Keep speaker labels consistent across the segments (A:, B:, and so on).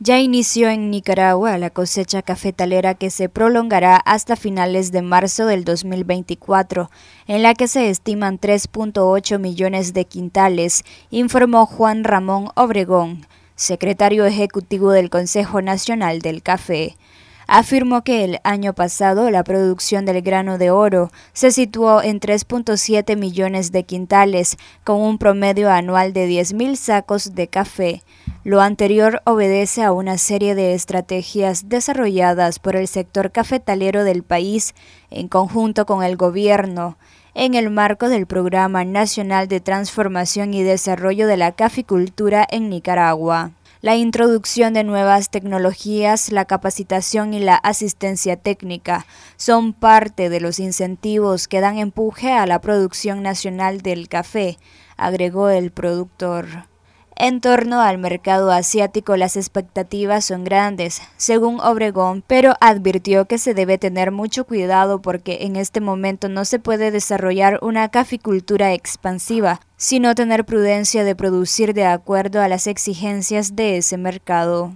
A: Ya inició en Nicaragua la cosecha cafetalera que se prolongará hasta finales de marzo del 2024, en la que se estiman 3.8 millones de quintales, informó Juan Ramón Obregón, secretario ejecutivo del Consejo Nacional del Café afirmó que el año pasado la producción del grano de oro se situó en 3.7 millones de quintales, con un promedio anual de 10.000 sacos de café. Lo anterior obedece a una serie de estrategias desarrolladas por el sector cafetalero del país en conjunto con el gobierno en el marco del Programa Nacional de Transformación y Desarrollo de la Caficultura en Nicaragua la introducción de nuevas tecnologías, la capacitación y la asistencia técnica son parte de los incentivos que dan empuje a la producción nacional del café, agregó el productor. En torno al mercado asiático las expectativas son grandes, según Obregón, pero advirtió que se debe tener mucho cuidado porque en este momento no se puede desarrollar una caficultura expansiva, sino tener prudencia de producir de acuerdo a las exigencias de ese mercado.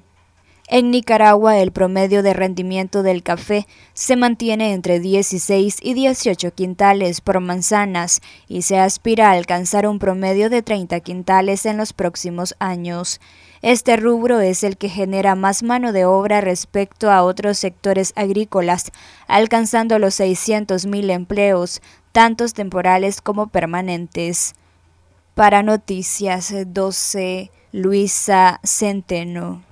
A: En Nicaragua, el promedio de rendimiento del café se mantiene entre 16 y 18 quintales por manzanas y se aspira a alcanzar un promedio de 30 quintales en los próximos años. Este rubro es el que genera más mano de obra respecto a otros sectores agrícolas, alcanzando los 600.000 empleos, tantos temporales como permanentes. Para Noticias 12, Luisa Centeno.